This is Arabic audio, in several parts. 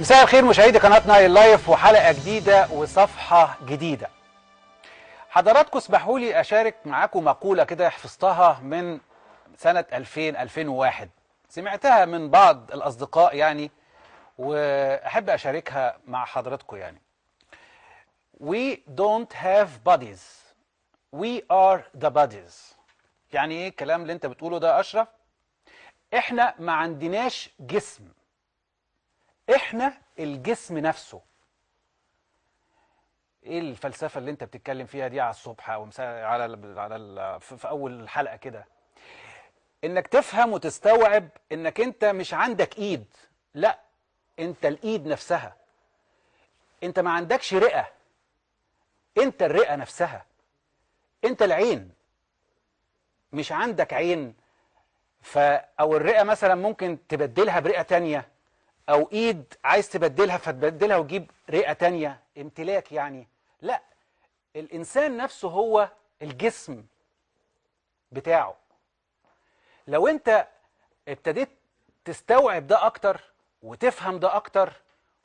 مساء الخير مشاهدي قناه ناي لايف وحلقه جديده وصفحه جديده. حضراتكم اسمحوا لي اشارك معاكم مقوله كده حفظتها من سنه 2000 2001 سمعتها من بعض الاصدقاء يعني واحب اشاركها مع حضراتكم يعني. We don't have bodies. We are the bodies. يعني ايه الكلام اللي انت بتقوله ده يا اشرف؟ احنا ما عندناش جسم احنا الجسم نفسه ايه الفلسفه اللي انت بتتكلم فيها دي على الصبح او على الـ على الـ في اول حلقه كده انك تفهم وتستوعب انك انت مش عندك ايد لا انت الايد نفسها انت ما عندكش رئه انت الرئه نفسها انت العين مش عندك عين ف او الرئه مثلا ممكن تبدلها برئه تانية او ايد عايز تبدلها فتبدلها وتجيب رئه تانية امتلاك يعني لا الانسان نفسه هو الجسم بتاعه لو انت ابتديت تستوعب ده اكتر وتفهم ده اكتر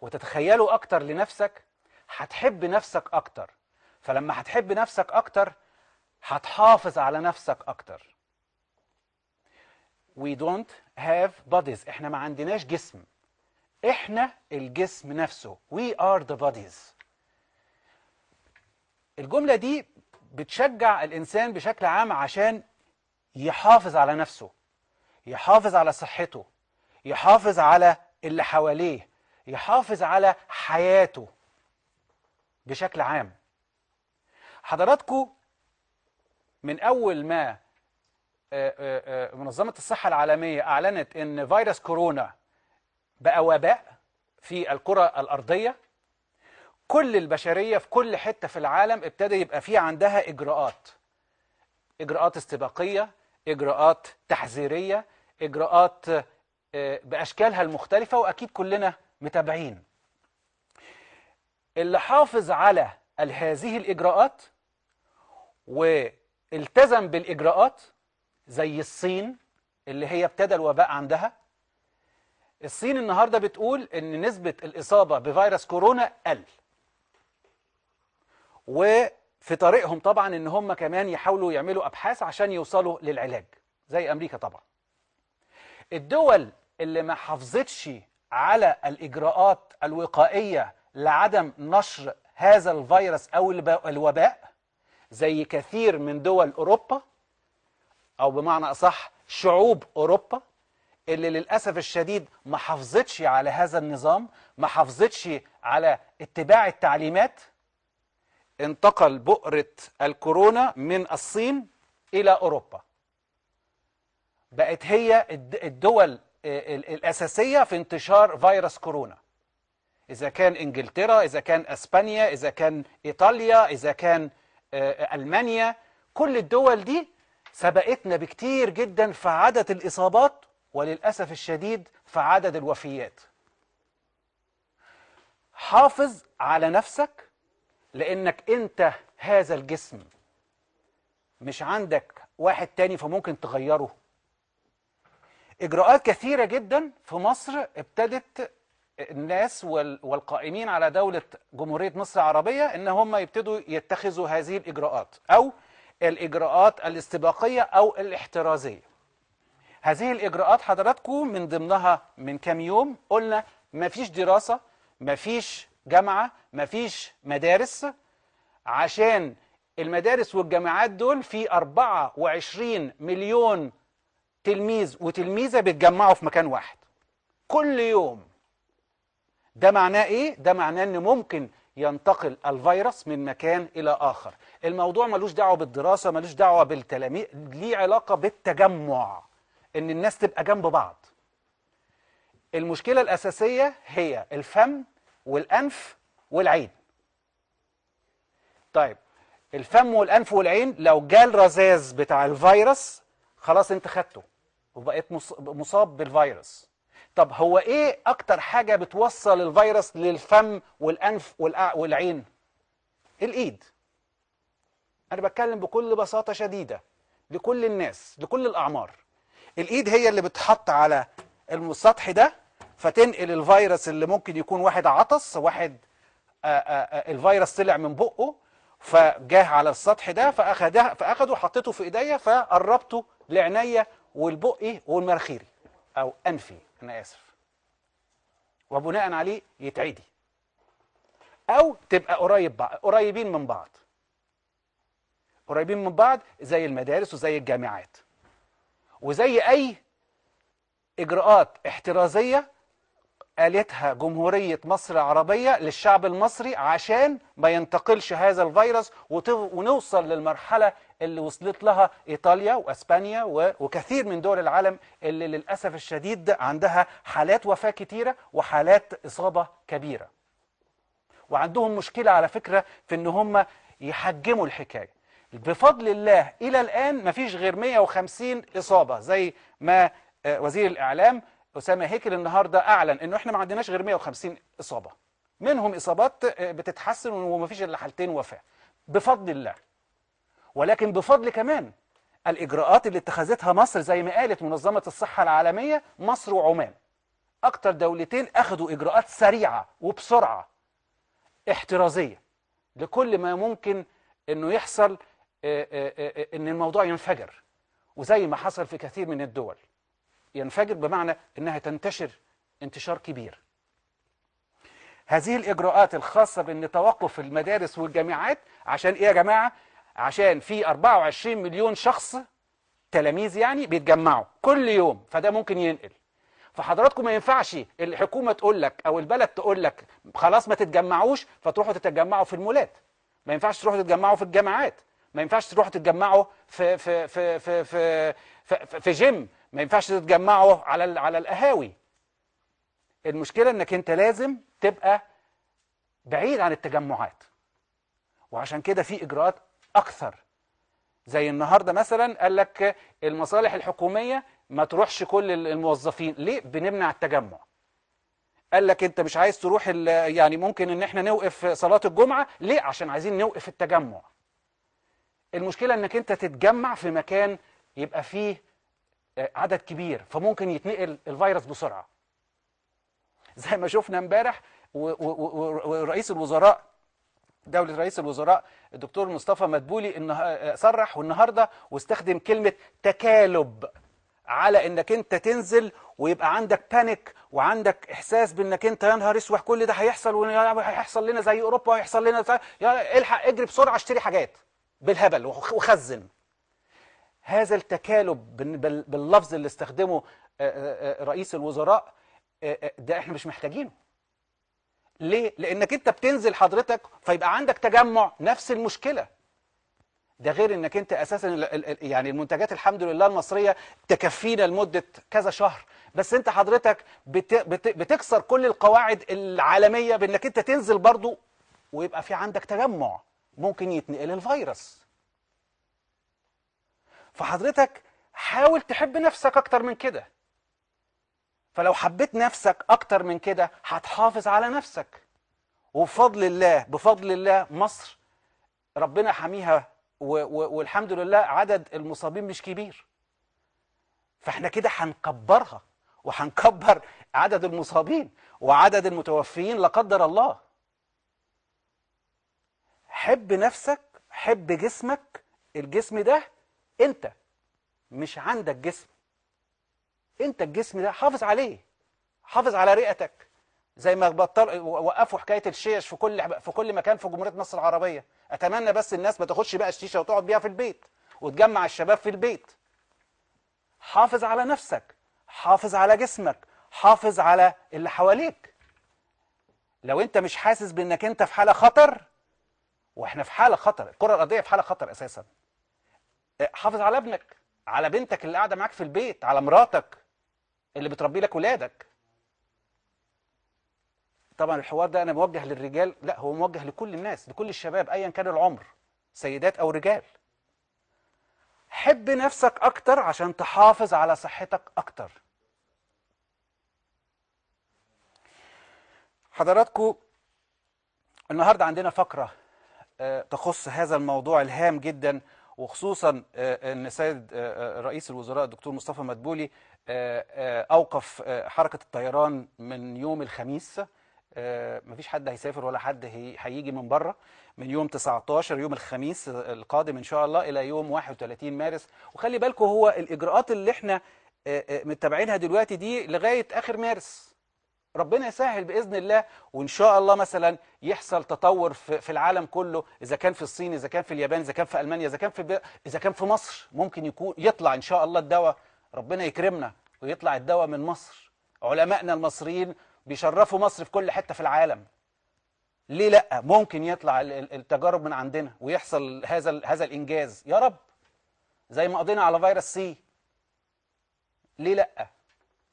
وتتخيله اكتر لنفسك هتحب نفسك اكتر فلما هتحب نفسك اكتر هتحافظ على نفسك اكتر we don't have bodies احنا ما عندناش جسم احنا الجسم نفسه وي ار ذا bodies الجملة دي بتشجع الإنسان بشكل عام عشان يحافظ على نفسه يحافظ على صحته يحافظ على اللي حواليه يحافظ على حياته بشكل عام حضراتكم من أول ما آه، آه، آه، منظمة الصحة العالمية أعلنت أن فيروس كورونا بقى وباء في الكرة الأرضية كل البشرية في كل حتة في العالم ابتدى يبقى في عندها إجراءات إجراءات استباقية إجراءات تحذيرية إجراءات آه، بأشكالها المختلفة وأكيد كلنا متابعين اللي حافظ على هذه الإجراءات والتزم بالإجراءات زي الصين اللي هي ابتدى الوباء عندها الصين النهاردة بتقول ان نسبة الإصابة بفيروس كورونا قل وفي طريقهم طبعا ان هم كمان يحاولوا يعملوا أبحاث عشان يوصلوا للعلاج زي أمريكا طبعا الدول اللي ما حافظتش على الإجراءات الوقائية لعدم نشر هذا الفيروس أو الوباء زي كثير من دول أوروبا أو بمعنى أصح شعوب أوروبا اللي للأسف الشديد ما حافظتش على هذا النظام ما حافظتش على اتباع التعليمات انتقل بؤرة الكورونا من الصين إلى أوروبا بقت هي الدول الأساسية في انتشار فيروس كورونا إذا كان إنجلترا إذا كان أسبانيا إذا كان إيطاليا إذا كان آه، ألمانيا كل الدول دي سبقتنا بكتير جدا في عدد الإصابات وللأسف الشديد في عدد الوفيات حافظ على نفسك لأنك أنت هذا الجسم مش عندك واحد تاني فممكن تغيره إجراءات كثيرة جدا في مصر ابتدت الناس والقائمين على دولة جمهورية مصر العربية إن هم يبتدوا يتخذوا هذه الإجراءات أو الإجراءات الاستباقية أو الاحترازية هذه الإجراءات حضراتكم من ضمنها من كام يوم قلنا مفيش دراسة مفيش جامعة مفيش مدارس عشان المدارس والجامعات دول في 24 مليون تلميذ وتلميذة بيتجمعوا في مكان واحد كل يوم ده معناه ايه؟ ده معناه ان ممكن ينتقل الفيروس من مكان إلى آخر الموضوع ملوش دعوة بالدراسة ملوش دعوة بالتلاميذ ليه علاقة بالتجمع ان الناس تبقى جنب بعض المشكلة الأساسية هي الفم والأنف والعين طيب الفم والأنف والعين لو جال رذاذ بتاع الفيروس خلاص انت خدته وبقيت مصاب بالفيروس طب هو ايه اكتر حاجة بتوصل الفيروس للفم والأنف والعين الإيد أنا بتكلم بكل بساطة شديدة لكل الناس لكل الأعمار الايد هي اللي بتحط على السطح ده فتنقل الفيروس اللي ممكن يكون واحد عطس واحد آآ آه، آآ آه، آه، الفيروس طلع من بقه فجاه على السطح ده فاخده فاخده حطيته في ايديا فقربته لعينيا والبقي والمرخيري او انفي انا اسف وبناء عليه يتعدي او تبقى قريب بعض قريبين من بعض قريبين من بعض زي المدارس وزي الجامعات وزي أي إجراءات احترازية قالتها جمهورية مصر العربية للشعب المصري عشان ما ينتقلش هذا الفيروس ونوصل للمرحلة اللي وصلت لها إيطاليا وأسبانيا وكثير من دول العالم اللي للأسف الشديد عندها حالات وفاة كتيرة وحالات إصابة كبيرة وعندهم مشكلة على فكرة في أن هم يحجموا الحكاية بفضل الله إلى الآن مفيش غير 150 إصابة زي ما آه، وزير الإعلام أسامة هيكل النهاردة أعلن أنه إحنا ما عندناش غير 150 إصابة منهم إصابات آه، بتتحسن ومفيش إلا حالتين وفاة بفضل الله ولكن بفضل كمان الإجراءات اللي اتخذتها مصر زي ما قالت منظمة الصحة العالمية مصر وعمان أكتر دولتين أخذوا إجراءات سريعة وبسرعة احترازية لكل ما ممكن أنه يحصل آه، آه، آه، ان الموضوع ينفجر وزي ما حصل في كثير من الدول ينفجر بمعنى انها تنتشر انتشار كبير هذه الاجراءات الخاصه بان توقف المدارس والجامعات عشان ايه يا جماعه عشان في 24 مليون شخص تلاميذ يعني بيتجمعوا كل يوم فده ممكن ينقل فحضراتكم ما ينفعش الحكومه تقول لك او البلد تقول لك خلاص ما تتجمعوش فتروحوا تتجمعوا في المولات ما ينفعش تروحوا تتجمعوا في الجامعات ما ينفعش تروحوا تتجمعوا في في في في في, في, في جيم ما ينفعش تتجمعوا على على القهاوي المشكله انك انت لازم تبقى بعيد عن التجمعات وعشان كده في اجراءات اكثر زي النهارده مثلا قال لك المصالح الحكوميه ما تروحش كل الموظفين ليه بنمنع التجمع قال لك انت مش عايز تروح يعني ممكن ان احنا نوقف صلاه الجمعه ليه عشان عايزين نوقف التجمع المشكلة انك انت تتجمع في مكان يبقى فيه آه، عدد كبير فممكن يتنقل الفيروس بسرعة زي ما شفنا امبارح ورئيس الوزراء دولة رئيس الوزراء الدكتور مصطفى مدبولي انه آه، صرح والنهاردة واستخدم كلمة تكالب على انك انت تنزل ويبقى عندك بانيك وعندك احساس بانك انت يا نهار اسوح كل ده هيحصل وهيحصل لنا زي اوروبا وهيحصل لنا يا الحق اجري بسرعه اشتري حاجات بالهبل وخزن هذا التكالب باللفظ اللي استخدمه رئيس الوزراء ده احنا مش محتاجينه ليه؟ لانك انت بتنزل حضرتك فيبقى عندك تجمع نفس المشكله ده غير انك انت اساسا يعني المنتجات الحمد لله المصريه تكفينا لمده كذا شهر بس انت حضرتك بتكسر كل القواعد العالميه بانك انت تنزل برضو ويبقى في عندك تجمع ممكن يتنقل الفيروس فحضرتك حاول تحب نفسك اكتر من كده فلو حبيت نفسك اكتر من كده هتحافظ على نفسك وبفضل الله بفضل الله مصر ربنا حميها والحمد لله عدد المصابين مش كبير فاحنا كده هنكبرها وهنكبر عدد المصابين وعدد المتوفيين لا قدر الله حب نفسك حب جسمك الجسم ده انت مش عندك جسم انت الجسم ده حافظ عليه حافظ على رئتك زي ما بطل وقفوا حكايه الشيش في كل في كل مكان في جمهوريه مصر العربيه اتمنى بس الناس ما تاخدش بقى الشيشه وتقعد بيها في البيت وتجمع الشباب في البيت حافظ على نفسك حافظ على جسمك حافظ على اللي حواليك لو انت مش حاسس بانك انت في حاله خطر واحنا في حاله خطر الكره الارضيه في حاله خطر اساسا حافظ على ابنك على بنتك اللي قاعده معاك في البيت على مراتك اللي بتربي لك ولادك طبعا الحوار ده انا موجه للرجال لا هو موجه لكل الناس لكل الشباب ايا كان العمر سيدات او رجال حب نفسك اكتر عشان تحافظ على صحتك اكتر حضراتكم النهارده عندنا فقره آه، تخص هذا الموضوع الهام جدا وخصوصا آه، آه، ان سيد آه، رئيس الوزراء الدكتور مصطفى مدبولي اوقف حركه الطيران من يوم الخميس مفيش حد هيسافر ولا حد هيجي من بره من يوم 19 يوم الخميس القادم ان شاء الله الى يوم 31 مارس وخلي بالكم هو الاجراءات اللي احنا متابعينها دلوقتي دي لغايه اخر مارس ربنا يسهل باذن الله وان شاء الله مثلا يحصل تطور في العالم كله اذا كان في الصين اذا كان في اليابان اذا كان في المانيا اذا كان في بي... اذا كان في مصر ممكن يكون يطلع ان شاء الله الدواء ربنا يكرمنا ويطلع الدواء من مصر علمائنا المصريين بيشرفوا مصر في كل حته في العالم ليه لا ممكن يطلع التجارب من عندنا ويحصل هذا هذا الانجاز يا رب زي ما قضينا على فيروس سي ليه لا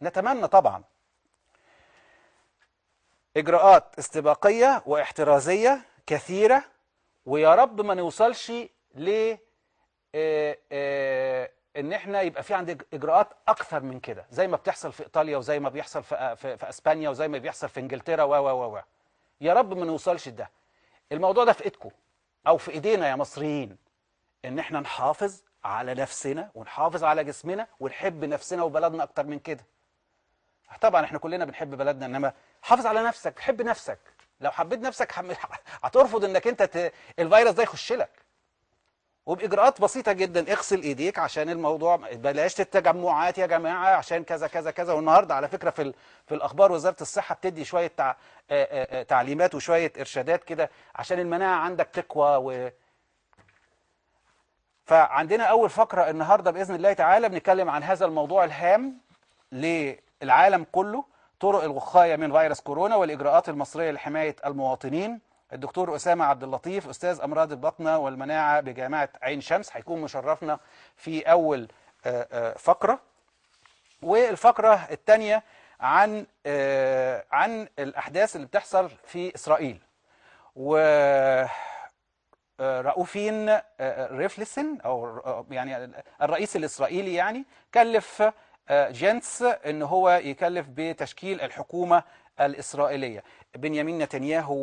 نتمنى طبعا إجراءات استباقية واحترازية كثيرة ويا رب ما نوصلش ل آه، آه، ان احنا يبقى في عندنا اجراءات اكثر من كده زي ما بتحصل في ايطاليا وزي ما بيحصل في, آه، في, في اسبانيا وزي ما بيحصل في انجلترا و و و يا رب ما نوصلش ده الموضوع ده في ايدكم او في ايدينا يا مصريين ان احنا نحافظ على نفسنا ونحافظ على جسمنا ونحب نفسنا وبلدنا اكتر من كده طبعا احنا كلنا بنحب بلدنا انما حافظ على نفسك حب نفسك لو حبيت نفسك هترفض انك انت ت... الفيروس ده يخش لك وباجراءات بسيطه جدا اغسل ايديك عشان الموضوع بلاش التجمعات يا جماعه عشان كذا كذا كذا والنهارده على فكره في ال... في الاخبار وزاره الصحه بتدي شويه تع... آه، آه، آه، تعليمات وشويه ارشادات كده عشان المناعه عندك تقوى و... فعندنا اول فقره النهارده باذن الله تعالى بنتكلم عن هذا الموضوع الهام ليه العالم كله طرق الوقايه من فيروس كورونا والاجراءات المصريه لحمايه المواطنين الدكتور أسامة عبد اللطيف أستاذ أمراض البطنة والمناعة بجامعة عين شمس هيكون مشرفنا في أول آه، آه، فقرة والفقرة الثانية عن آه، عن الأحداث اللي بتحصل في إسرائيل و رؤوفين ريفلسن أو يعني الرئيس الإسرائيلي يعني كلف آه، جنس ان هو يكلف بتشكيل الحكومه الاسرائيليه بنيامين نتنياهو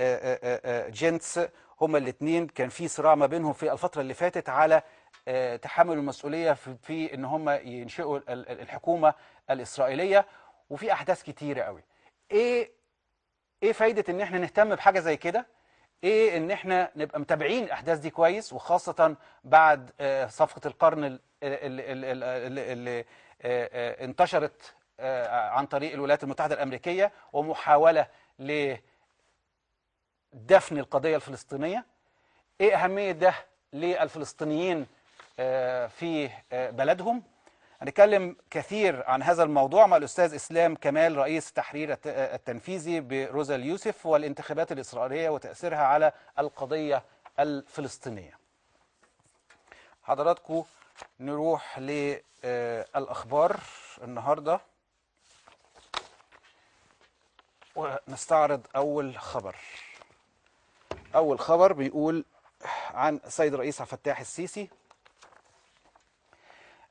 وجنس آه، آه، هما الاثنين كان في صراع ما بينهم في الفتره اللي فاتت على تحمل المسؤوليه في ان هم ينشئوا الحكومه الاسرائيليه وفي احداث كتيره قوي ايه ايه فايده ان احنا نهتم بحاجه زي كده ايه ان احنا نبقى متابعين الاحداث دي كويس وخاصه بعد صفقه القرن اللي, اللي, اللي, آه، آه، انتشرت آه، عن طريق الولايات المتحدة الأمريكية ومحاولة لدفن القضية الفلسطينية إيه أهمية ده للفلسطينيين في بلدهم هنتكلم كثير عن هذا الموضوع مع الأستاذ إسلام كمال رئيس تحرير التنفيذي بروزا اليوسف والانتخابات الإسرائيلية وتأثيرها على القضية الفلسطينية حضراتكم نروح للأخبار آه، النهاردة ونستعرض أول خبر أول خبر بيقول عن السيد الرئيس عبد الفتاح السيسي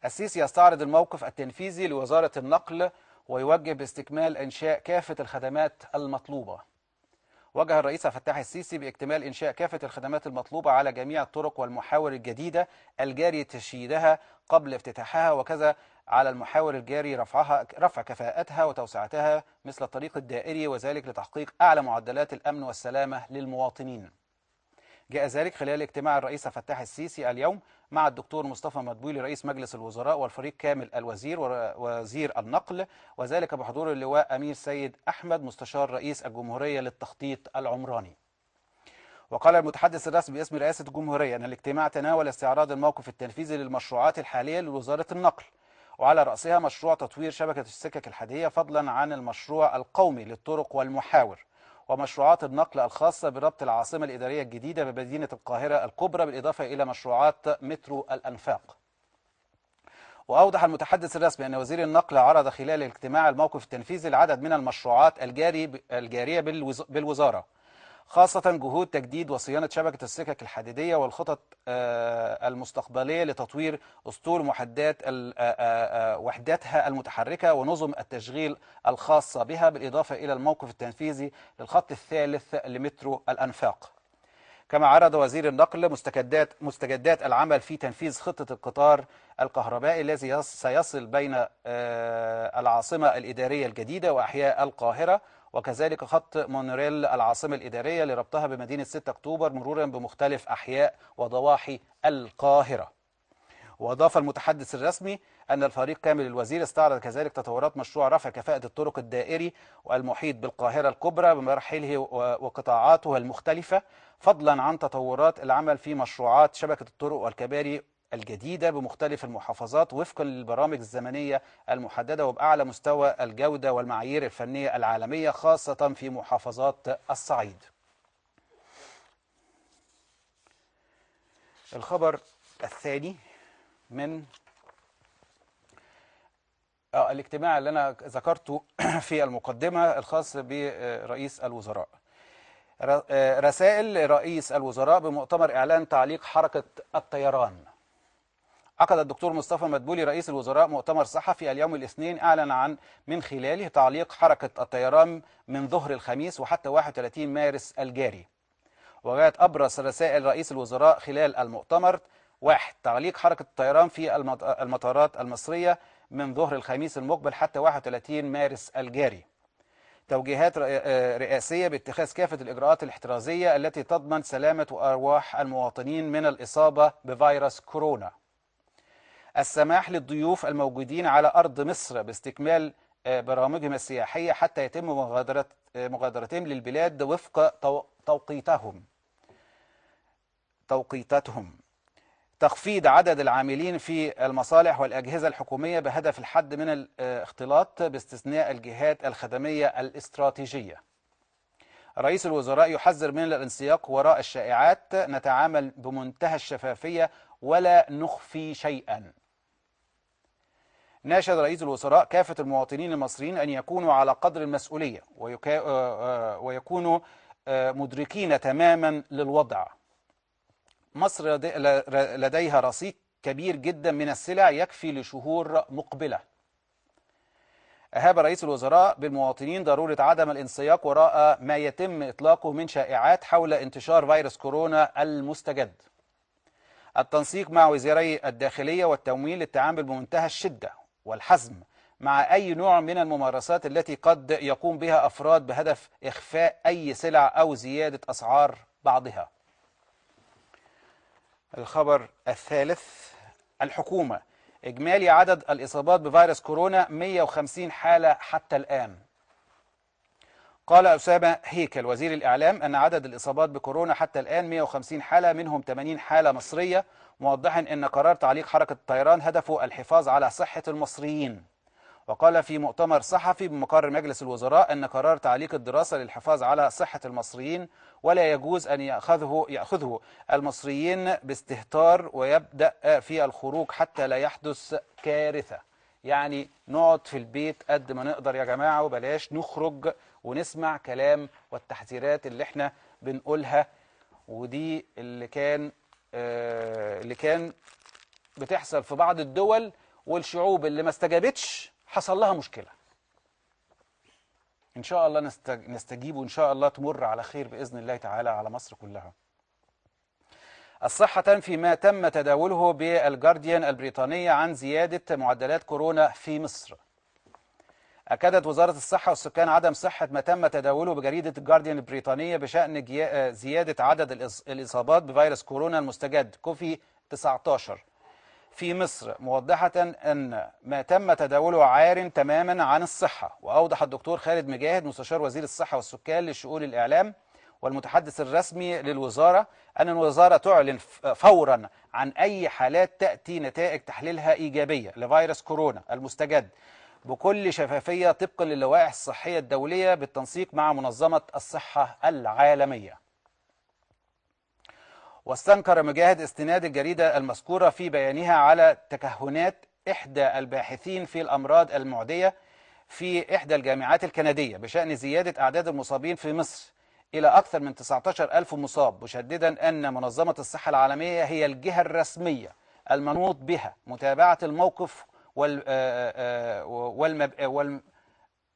السيسي يستعرض الموقف التنفيذي لوزارة النقل ويوجه باستكمال إنشاء كافة الخدمات المطلوبة وجه الرئيس فتاح السيسي باكتمال إنشاء كافة الخدمات المطلوبة على جميع الطرق والمحاور الجديدة الجاري تشييدها قبل افتتاحها وكذا على المحاور الجاري رفعها رفع كفاءتها وتوسعتها مثل الطريق الدائري وذلك لتحقيق أعلى معدلات الأمن والسلامة للمواطنين جاء ذلك خلال اجتماع الرئيس فتاح السيسي اليوم مع الدكتور مصطفى مدبولي رئيس مجلس الوزراء والفريق كامل الوزير ووزير النقل وذلك بحضور اللواء أمير سيد أحمد مستشار رئيس الجمهورية للتخطيط العمراني وقال المتحدث الرسمي باسم رئاسة الجمهورية أن الاجتماع تناول استعراض الموقف التنفيذي للمشروعات الحالية لوزارة النقل وعلى رأسها مشروع تطوير شبكة السكك الحديدية فضلا عن المشروع القومي للطرق والمحاور ومشروعات النقل الخاصة بربط العاصمة الإدارية الجديدة بمدينة القاهرة الكبرى بالإضافة إلى مشروعات مترو الأنفاق وأوضح المتحدث الرسمي أن وزير النقل عرض خلال الاجتماع الموقف التنفيذي العدد من المشروعات الجاري الجارية بالوزارة خاصة جهود تجديد وصيانة شبكة السكك الحديدية والخطط آه، المستقبلية لتطوير أسطول محدات آه، آه، وحداتها المتحركة ونظم التشغيل الخاصة بها بالإضافة إلى الموقف التنفيذي للخط الثالث لمترو الأنفاق كما عرض وزير النقل مستجدات, مستجدات العمل في تنفيذ خطة القطار الكهربائي الذي سيصل بين آه، العاصمة الإدارية الجديدة وأحياء القاهرة وكذلك خط مونوريل العاصمة الإدارية لربطها بمدينة 6 أكتوبر مرورا بمختلف أحياء وضواحي القاهرة وأضاف المتحدث الرسمي أن الفريق كامل الوزير استعرض كذلك تطورات مشروع رفع كفاءة الطرق الدائري والمحيط بالقاهرة الكبرى بمراحله وقطاعاته المختلفة فضلا عن تطورات العمل في مشروعات شبكة الطرق والكباري الجديدة بمختلف المحافظات وفقا للبرامج الزمنية المحددة وبأعلى مستوى الجودة والمعايير الفنية العالمية خاصة في محافظات الصعيد الخبر الثاني من آه الاجتماع اللي أنا ذكرته في المقدمة الخاص برئيس الوزراء آه، رسائل رئيس الوزراء بمؤتمر إعلان تعليق حركة الطيران عقد الدكتور مصطفى مدبولي رئيس الوزراء مؤتمر صحفي اليوم الاثنين أعلن عن من خلاله تعليق حركة الطيران من ظهر الخميس وحتى 31 مارس الجاري وجاءت أبرز رسائل رئيس الوزراء خلال المؤتمر واحد تعليق حركة الطيران في المطارات المصرية من ظهر الخميس المقبل حتى 31 مارس الجاري توجيهات آه، رئاسية باتخاذ كافة الإجراءات الاحترازية التي تضمن سلامة وأرواح المواطنين من الإصابة بفيروس كورونا السماح للضيوف الموجودين على أرض مصر باستكمال آه، برامجهم السياحية حتى يتم مغادرة آه، مغادرتهم للبلاد وفق توقيتهم توقيتاتهم تخفيض عدد العاملين في المصالح والأجهزة الحكومية بهدف الحد من الاختلاط باستثناء الجهات الخدمية الاستراتيجية رئيس الوزراء يحذر من الانسياق وراء الشائعات نتعامل بمنتهى الشفافية ولا نخفي شيئا ناشد رئيس الوزراء كافة المواطنين المصريين أن يكونوا على قدر المسؤولية آه، آه، ويكونوا آه، مدركين تماما للوضع مصر لديها رصيد كبير جدا من السلع يكفي لشهور مقبلة أهاب رئيس الوزراء بالمواطنين ضرورة عدم الانسياق وراء ما يتم إطلاقه من شائعات حول انتشار فيروس كورونا المستجد التنسيق مع وزيري الداخلية والتمويل للتعامل بمنتهى الشدة والحزم مع أي نوع من الممارسات التي قد يقوم بها أفراد بهدف إخفاء أي سلع أو زيادة أسعار بعضها الخبر الثالث الحكومة إجمالي عدد الإصابات بفيروس كورونا 150 حالة حتى الآن قال أسامة هيكل وزير الإعلام أن عدد الإصابات بكورونا حتى الآن 150 حالة منهم 80 حالة مصرية موضحا أن قرار تعليق حركة الطيران هدفه الحفاظ على صحة المصريين وقال في مؤتمر صحفي بمقر مجلس الوزراء أن قرار تعليق الدراسة للحفاظ على صحة المصريين ولا يجوز أن يأخذه, يأخذه المصريين باستهتار ويبدأ في الخروج حتى لا يحدث كارثة يعني نقعد في البيت قد ما نقدر يا جماعة وبلاش نخرج ونسمع كلام والتحذيرات اللي احنا بنقولها ودي اللي كان آه، اللي كان بتحصل في بعض الدول والشعوب اللي ما استجابتش حصل لها مشكلة إن شاء الله نستجيب وإن شاء الله تمر على خير بإذن الله تعالى على مصر كلها الصحة تنفي ما تم تداوله بالجارديان البريطانية عن زيادة معدلات كورونا في مصر أكدت وزارة الصحة والسكان عدم صحة ما تم تداوله بجريدة الجارديان البريطانية بشأن زيادة عدد الإصابات بفيروس كورونا المستجد كوفي 19 في مصر موضحة أن ما تم تداوله عار تماما عن الصحة وأوضح الدكتور خالد مجاهد مستشار وزير الصحة والسكان لشؤون الإعلام والمتحدث الرسمي للوزارة أن الوزارة تعلن فورا عن أي حالات تأتي نتائج تحليلها إيجابية لفيروس كورونا المستجد بكل شفافية طبقا للوائح الصحية الدولية بالتنسيق مع منظمة الصحة العالمية واستنكر مجاهد استناد الجريدة المذكورة في بيانها على تكهنات إحدى الباحثين في الأمراض المعدية في إحدى الجامعات الكندية بشأن زيادة أعداد المصابين في مصر إلى أكثر من 19 ألف مصاب مشددا أن منظمة الصحة العالمية هي الجهة الرسمية المنوط بها متابعة الموقف وال آه، آه، آه، والمب...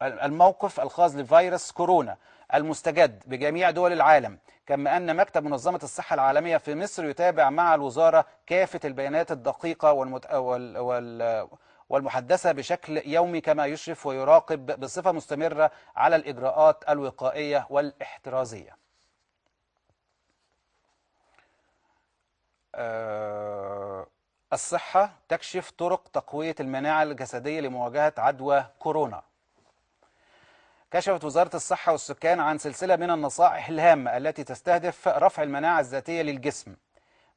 والموقف الخاص لفيروس كورونا المستجد بجميع دول العالم كما أن مكتب منظمة الصحة العالمية في مصر يتابع مع الوزارة كافة البيانات الدقيقة والمت... وال... وال... والمحدثة بشكل يومي كما يشرف ويراقب بصفة مستمرة على الإجراءات الوقائية والاحترازية آه، الصحة تكشف طرق تقوية المناعة الجسدية لمواجهة عدوى كورونا كشفت وزارة الصحة والسكان عن سلسلة من النصائح الهامة التي تستهدف رفع المناعة الذاتية للجسم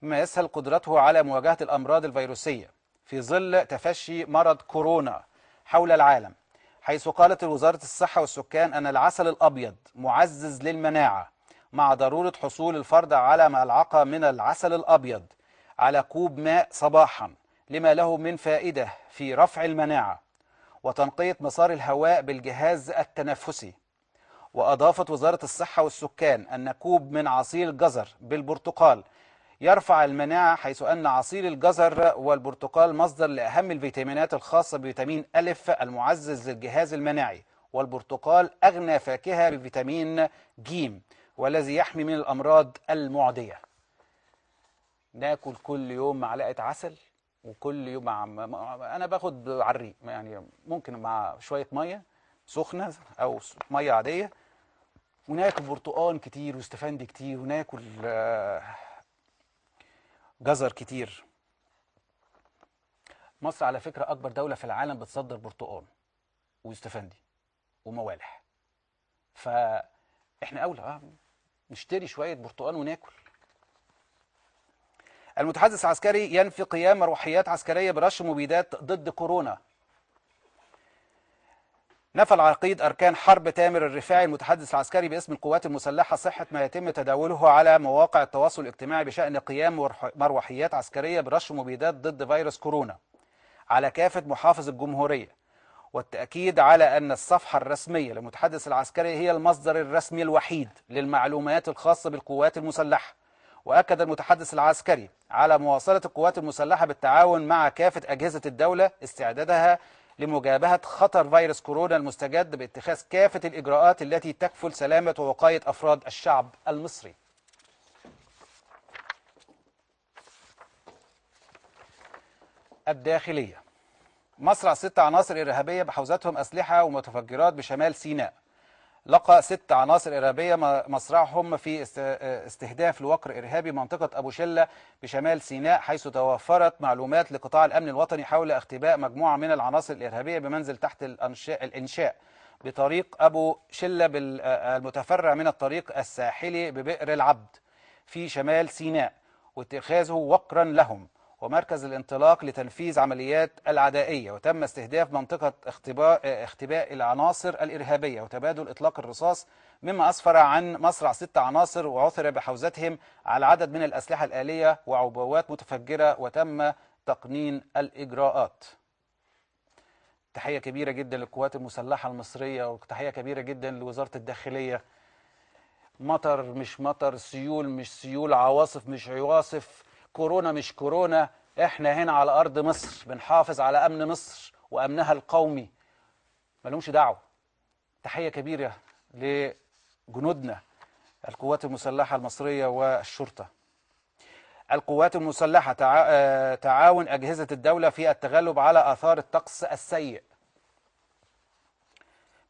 مما يسهل قدرته على مواجهة الأمراض الفيروسية في ظل تفشي مرض كورونا حول العالم حيث قالت وزارة الصحة والسكان أن العسل الأبيض معزز للمناعة مع ضرورة حصول الفرد على ملعقة من العسل الأبيض على كوب ماء صباحا لما له من فائدة في رفع المناعة وتنقية مسار الهواء بالجهاز التنفسي وأضافت وزارة الصحة والسكان أن كوب من عصير الجزر بالبرتقال يرفع المناعة حيث أن عصير الجزر والبرتقال مصدر لأهم الفيتامينات الخاصة بفيتامين ألف المعزز للجهاز المناعي والبرتقال أغنى فاكهة بفيتامين جيم والذي يحمي من الأمراض المعدية ناكل كل يوم معلقة عسل وكل يوم مع انا باخد عريق يعني ممكن مع شويه ميه سخنه او ميه عاديه وناكل برتقان كتير واستفندي كتير وناكل آه، جزر كتير مصر على فكره اكبر دوله في العالم بتصدر برتقان واستفندي وموالح فاحنا اولى آه، نشتري شويه برتقان وناكل المتحدث العسكري ينفي قيام روحيات عسكرية برش مبيدات ضد كورونا نفى العقيد أركان حرب تامر الرفاعي المتحدث العسكري باسم القوات المسلحة صحة ما يتم تداوله على مواقع التواصل الاجتماعي بشأن قيام مروحيات عسكرية برش مبيدات ضد فيروس كورونا على كافة محافظ الجمهورية والتأكيد على أن الصفحة الرسمية للمتحدث العسكري هي المصدر الرسمي الوحيد للمعلومات الخاصة بالقوات المسلحة وأكد المتحدث العسكري على مواصلة القوات المسلحة بالتعاون مع كافة أجهزة الدولة استعدادها لمجابهة خطر فيروس كورونا المستجد باتخاذ كافة الإجراءات التي تكفل سلامة ووقاية أفراد الشعب المصري الداخلية مصرع ست عناصر إرهابية بحوزتهم أسلحة ومتفجرات بشمال سيناء لقى ست عناصر إرهابية مصرعهم في استهداف لوقر إرهابي منطقة أبو شلة بشمال سيناء حيث توفرت معلومات لقطاع الأمن الوطني حول اختباء مجموعة من العناصر الإرهابية بمنزل تحت الإنشاء بطريق أبو شلة المتفرع من الطريق الساحلي ببئر العبد في شمال سيناء واتخاذه وقرا لهم ومركز الانطلاق لتنفيذ عمليات العدائية وتم استهداف منطقة اختباء, اختباء العناصر الإرهابية وتبادل إطلاق الرصاص مما أسفر عن مصرع ست عناصر وعثر بحوزتهم على عدد من الأسلحة الآلية وعبوات متفجرة وتم تقنين الإجراءات تحية كبيرة جدا للقوات المسلحة المصرية وتحية كبيرة جدا لوزارة الداخلية مطر مش مطر سيول مش سيول عواصف مش عواصف كورونا مش كورونا احنا هنا على ارض مصر بنحافظ على امن مصر وامنها القومي ملهمش دعوه تحيه كبيره لجنودنا القوات المسلحه المصريه والشرطه القوات المسلحه تعا... آه، تعاون اجهزه الدوله في التغلب على اثار الطقس السيء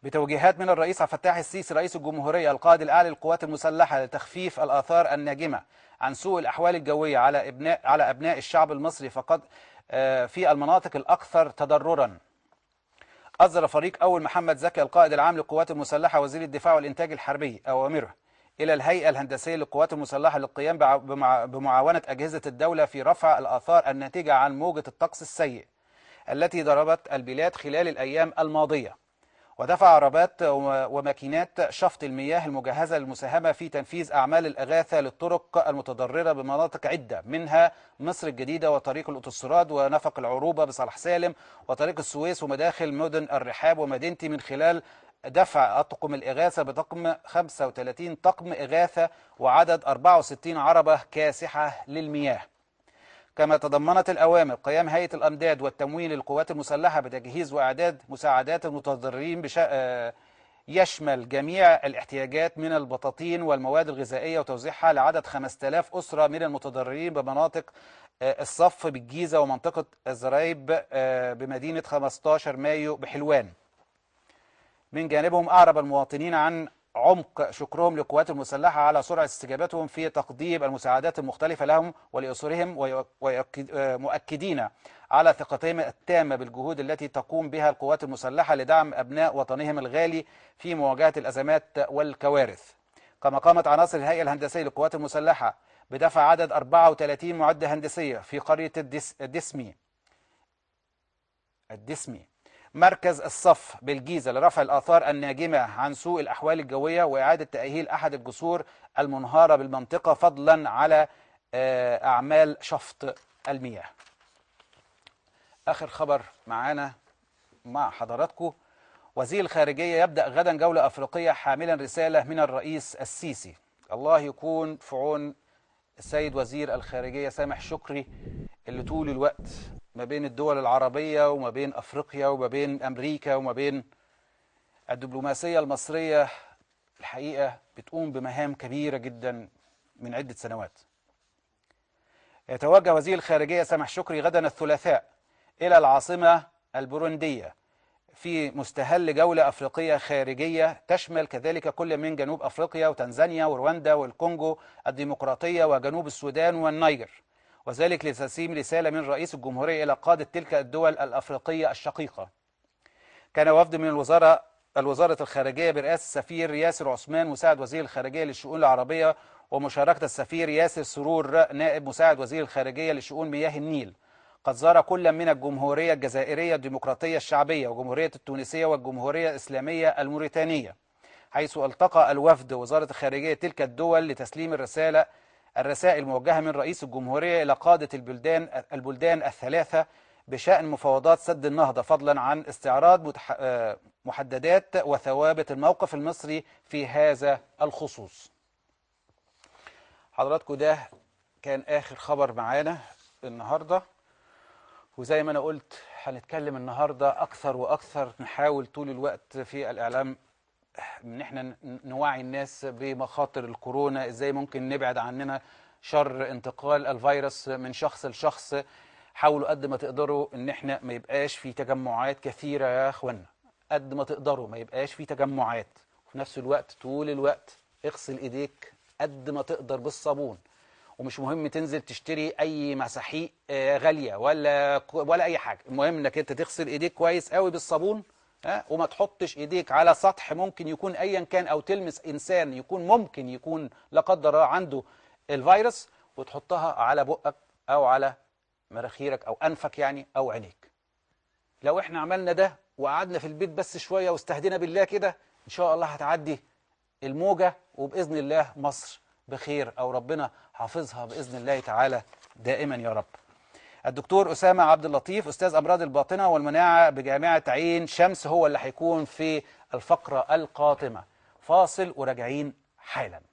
بتوجيهات من الرئيس عبد الفتاح السيسي رئيس الجمهورية القائد الأعلى للقوات المسلحة لتخفيف الآثار الناجمة عن سوء الأحوال الجوية على أبناء, على أبناء الشعب المصري فقد آه، في المناطق الأكثر تضرراً أصدر فريق أول محمد زكي القائد العام للقوات المسلحة وزير الدفاع والإنتاج الحربي أوامره إلى الهيئة الهندسية للقوات المسلحة للقيام بمعاونة أجهزة الدولة في رفع الآثار الناتجة عن موجة الطقس السيء التي ضربت البلاد خلال الأيام الماضية ودفع عربات وماكينات شفط المياه المجهزة للمساهمة في تنفيذ أعمال الأغاثة للطرق المتضررة بمناطق عدة منها مصر الجديدة وطريق الأوتوستراد ونفق العروبة بصالح سالم وطريق السويس ومداخل مدن الرحاب ومدينتي من خلال دفع أطقم الإغاثة بطقم 35 طقم إغاثة وعدد 64 عربة كاسحة للمياه كما تضمنت الأوامر قيام هيئة الأمداد والتمويل للقوات المسلحة بتجهيز وإعداد مساعدات المتضررين بش... آه، يشمل جميع الاحتياجات من البطاطين والمواد الغذائية وتوزيعها لعدد 5000 أسرة من المتضررين بمناطق آه، الصف بالجيزة ومنطقة الزرايب آه، بمدينة 15 مايو بحلوان من جانبهم أعرب المواطنين عن عمق شكرهم للقوات المسلحة على سرعة استجابتهم في تقديم المساعدات المختلفة لهم ولأسرهم ومؤكدين على ثقتهم التامة بالجهود التي تقوم بها القوات المسلحة لدعم أبناء وطنهم الغالي في مواجهة الأزمات والكوارث كما قامت عناصر الهيئة الهندسية للقوات المسلحة بدفع عدد 34 معدة هندسية في قرية الدسمي الدسمي مركز الصف بالجيزة لرفع الآثار الناجمة عن سوء الأحوال الجوية وإعادة تأهيل أحد الجسور المنهارة بالمنطقة فضلا على آه، أعمال شفط المياه آخر خبر معانا مع حضراتكم وزير الخارجية يبدأ غدا جولة أفريقية حاملا رسالة من الرئيس السيسي الله يكون في عون السيد وزير الخارجية سامح شكري اللي طول الوقت ما بين الدول العربية وما بين أفريقيا وما بين أمريكا وما بين الدبلوماسية المصرية الحقيقة بتقوم بمهام كبيرة جدا من عدة سنوات يتوجه وزير الخارجية سامح شكري غدا الثلاثاء إلى العاصمة البوروندية في مستهل جولة أفريقية خارجية تشمل كذلك كل من جنوب أفريقيا وتنزانيا ورواندا والكونغو الديمقراطية وجنوب السودان والنيجر وذلك لتسليم رسالة من رئيس الجمهورية إلى قادة تلك الدول الأفريقية الشقيقة كان وفد من الوزارة الوزارة الخارجية برئاسة السفير ياسر عثمان مساعد وزير الخارجية للشؤون العربية ومشاركة السفير ياسر سرور نائب مساعد وزير الخارجية لشؤون مياه النيل قد زار كل من الجمهورية الجزائرية الديمقراطية الشعبية وجمهورية التونسية والجمهورية الإسلامية الموريتانية حيث التقى الوفد وزارة الخارجية تلك الدول لتسليم الرسالة الرسائل موجهة من رئيس الجمهورية إلى قادة البلدان, البلدان الثلاثة بشأن مفاوضات سد النهضة فضلا عن استعراض آه، محددات وثوابت الموقف المصري في هذا الخصوص حضراتكم ده كان آخر خبر معانا النهاردة وزي ما أنا قلت هنتكلم النهاردة أكثر وأكثر نحاول طول الوقت في الإعلام ان احنا نوعي الناس بمخاطر الكورونا ازاي ممكن نبعد عننا شر انتقال الفيروس من شخص لشخص حاولوا قد ما تقدروا ان احنا ما يبقاش في تجمعات كثيره يا اخوانا قد ما تقدروا ما يبقاش في تجمعات وفي نفس الوقت طول الوقت اغسل ايديك قد ما تقدر بالصابون ومش مهم تنزل تشتري اي مساحيق آه، غاليه ولا ولا اي حاجه المهم انك انت تغسل ايديك كويس قوي بالصابون وما تحطش ايديك على سطح ممكن يكون ايا كان او تلمس انسان يكون ممكن يكون لا قدر الله عنده الفيروس وتحطها على بقك او على مراخيرك او انفك يعني او عينيك لو احنا عملنا ده وقعدنا في البيت بس شويه واستهدينا بالله كده ان شاء الله هتعدي الموجه وباذن الله مصر بخير او ربنا حافظها باذن الله تعالى دائما يا رب الدكتور أسامة عبد اللطيف أستاذ أمراض الباطنة والمناعة بجامعة عين شمس هو اللي هيكون في الفقرة القادمة فاصل وراجعين حالا